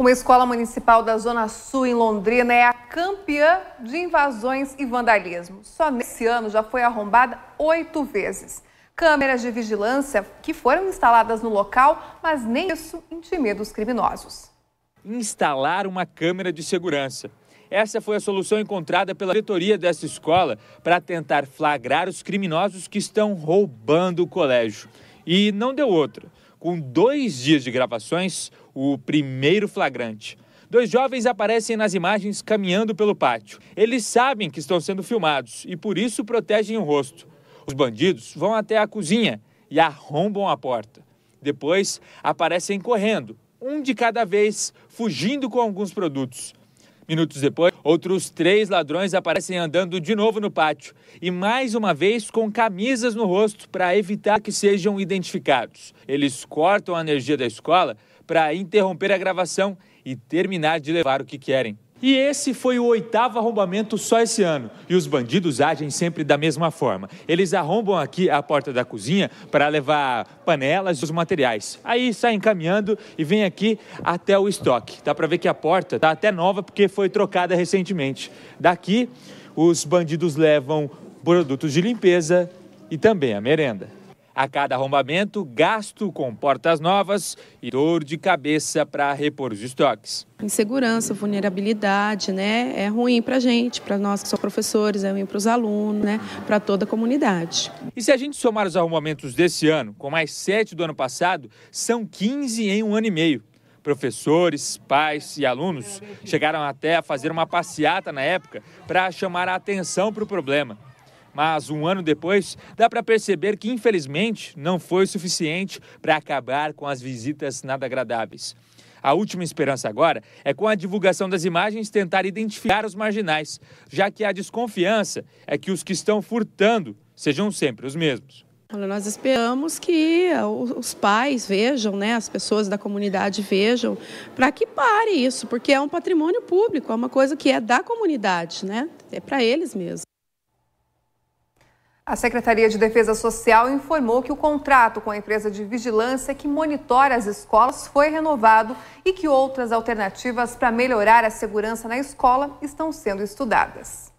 Uma escola municipal da Zona Sul, em Londrina, é a campeã de invasões e vandalismo. Só nesse ano já foi arrombada oito vezes. Câmeras de vigilância que foram instaladas no local, mas nem isso intimida os criminosos. Instalar uma câmera de segurança. Essa foi a solução encontrada pela diretoria dessa escola para tentar flagrar os criminosos que estão roubando o colégio. E não deu outra. Com dois dias de gravações, o primeiro flagrante. Dois jovens aparecem nas imagens caminhando pelo pátio. Eles sabem que estão sendo filmados e por isso protegem o rosto. Os bandidos vão até a cozinha e arrombam a porta. Depois aparecem correndo, um de cada vez, fugindo com alguns produtos. Minutos depois, outros três ladrões aparecem andando de novo no pátio e mais uma vez com camisas no rosto para evitar que sejam identificados. Eles cortam a energia da escola para interromper a gravação e terminar de levar o que querem. E esse foi o oitavo arrombamento só esse ano. E os bandidos agem sempre da mesma forma. Eles arrombam aqui a porta da cozinha para levar panelas e os materiais. Aí saem caminhando e vêm aqui até o estoque. Dá para ver que a porta está até nova porque foi trocada recentemente. Daqui, os bandidos levam produtos de limpeza e também a merenda. A cada arrombamento, gasto com portas novas e dor de cabeça para repor os estoques. Insegurança, vulnerabilidade, né? É ruim para a gente, para nós que somos professores, é ruim para os alunos, né? Para toda a comunidade. E se a gente somar os arrombamentos desse ano com mais sete do ano passado, são 15 em um ano e meio. Professores, pais e alunos chegaram até a fazer uma passeata na época para chamar a atenção para o problema. Mas um ano depois, dá para perceber que, infelizmente, não foi o suficiente para acabar com as visitas nada agradáveis. A última esperança agora é, com a divulgação das imagens, tentar identificar os marginais, já que a desconfiança é que os que estão furtando sejam sempre os mesmos. Nós esperamos que os pais vejam, né, as pessoas da comunidade vejam, para que pare isso, porque é um patrimônio público, é uma coisa que é da comunidade, né? É para eles mesmo. A Secretaria de Defesa Social informou que o contrato com a empresa de vigilância que monitora as escolas foi renovado e que outras alternativas para melhorar a segurança na escola estão sendo estudadas.